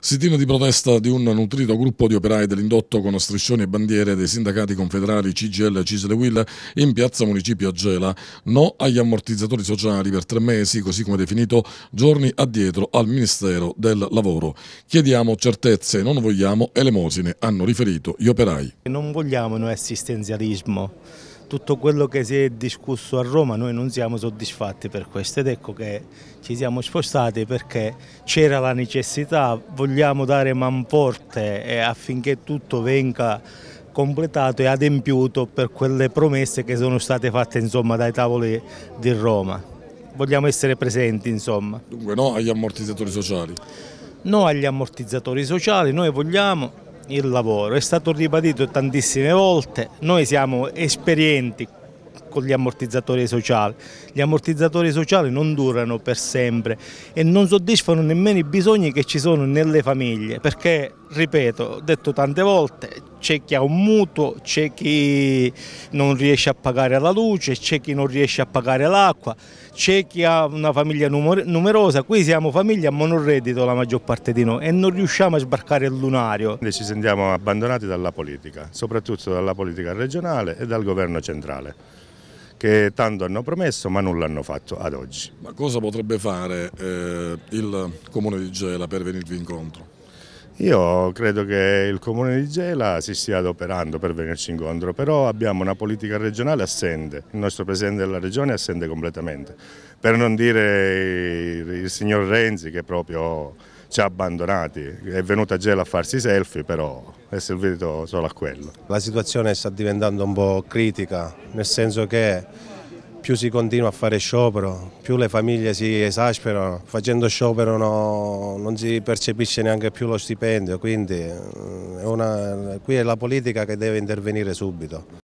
Sitino di protesta di un nutrito gruppo di operai dell'indotto con striscioni e bandiere dei sindacati confederali CGL e Cisle Will in piazza Municipio a Gela. No agli ammortizzatori sociali per tre mesi, così come definito giorni addietro al Ministero del Lavoro. Chiediamo certezze, non vogliamo elemosine, hanno riferito gli operai. Non vogliamo un assistenzialismo tutto quello che si è discusso a Roma noi non siamo soddisfatti per questo ed ecco che ci siamo spostati perché c'era la necessità, vogliamo dare manforte affinché tutto venga completato e adempiuto per quelle promesse che sono state fatte insomma, dai tavoli di Roma. Vogliamo essere presenti insomma. Dunque no agli ammortizzatori sociali? No agli ammortizzatori sociali, noi vogliamo il lavoro, è stato ribadito tantissime volte, noi siamo esperienti con gli ammortizzatori sociali, gli ammortizzatori sociali non durano per sempre e non soddisfano nemmeno i bisogni che ci sono nelle famiglie perché, ripeto, ho detto tante volte, c'è chi ha un mutuo, c'è chi non riesce a pagare la luce, c'è chi non riesce a pagare l'acqua, c'è chi ha una famiglia numerosa, qui siamo famiglia monoreddito la maggior parte di noi e non riusciamo a sbarcare il lunario. Ci sentiamo abbandonati dalla politica, soprattutto dalla politica regionale e dal governo centrale che tanto hanno promesso ma nulla hanno fatto ad oggi. Ma cosa potrebbe fare eh, il comune di Gela per venirvi incontro? Io credo che il Comune di Gela si stia adoperando per venirci incontro, però abbiamo una politica regionale assente, il nostro Presidente della Regione è assente completamente, per non dire il signor Renzi che proprio ci ha abbandonati, è venuto a Gela a farsi selfie però è servito solo a quello. La situazione sta diventando un po' critica, nel senso che più si continua a fare sciopero, più le famiglie si esasperano, facendo sciopero no, non si percepisce neanche più lo stipendio, quindi eh, è una, qui è la politica che deve intervenire subito.